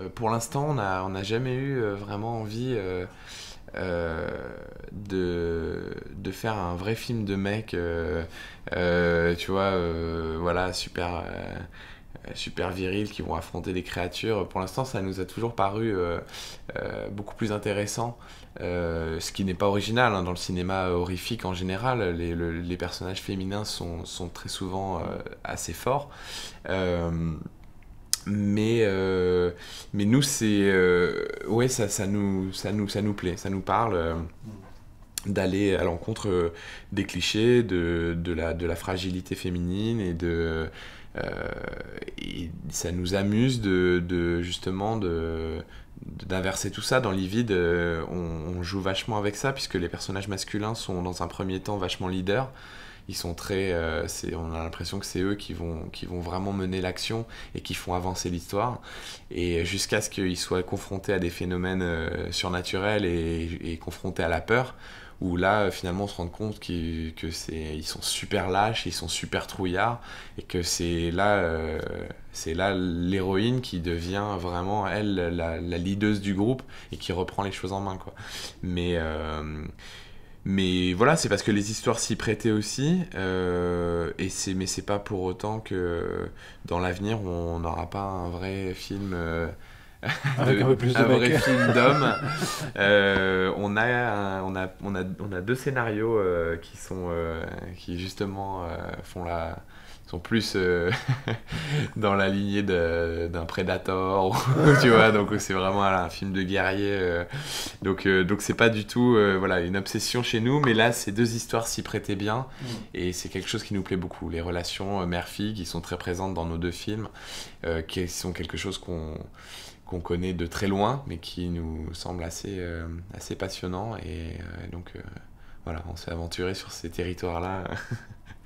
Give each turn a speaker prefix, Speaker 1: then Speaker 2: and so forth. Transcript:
Speaker 1: Euh, pour l'instant, on n'a jamais eu euh, vraiment envie euh, de, faire un vrai film de mec, tu vois, voilà, super super virils qui vont affronter des créatures. Pour l'instant, ça nous a toujours paru beaucoup plus intéressant, ce qui n'est pas original hein, dans le cinéma horrifique en général. Les, personnages féminins sont très souvent assez forts mais euh, mais nous c'est euh, ouais ça, ça nous ça nous ça nous plaît ça nous parle euh, d'aller à l'encontre des clichés de, de, la de la fragilité féminine et de ça nous amuse de, de justement de d'inverser tout ça dans Livid, on, on, joue vachement avec ça puisque les personnages masculins sont dans un premier temps vachement leaders ils sont très, euh, on a l'impression que c'est eux qui vont, qui vont vraiment mener l'action et qui font avancer l'histoire. Et jusqu'à ce qu'ils soient confrontés à des phénomènes euh, surnaturels et, confrontés à la peur, où là euh, finalement on se rend compte qu'ils que ils sont super lâches, ils sont super trouillards, et que c'est là, c'est là l'héroïne qui devient vraiment elle la, la du groupe et qui reprend les choses en main quoi. Mais mais voilà, c'est parce que les histoires s'y prêtaient aussi, euh, et c'est, mais c'est pas pour autant que dans l'avenir on n'aura pas un vrai film. Euh, un plus de vrai film d'homme. Euh, on, a on, a, on, a, on a deux scénarios qui sont qui justement font la sont plus euh, dans la lignée d'un prédateur, tu vois. Donc c'est vraiment un film de guerrier. Euh. donc euh, donc c'est pas du tout voilà une obsession chez nous, mais là ces deux histoires s'y prêtaient bien mm. et c'est quelque chose qui nous plaît beaucoup. Les relations mère-fille qui sont très présentes dans nos deux films, qui sont quelque chose qu'on qu'on connaît de très loin, mais qui nous semble assez assez passionnant et, donc voilà, on s'est aventuré sur ces territoires là.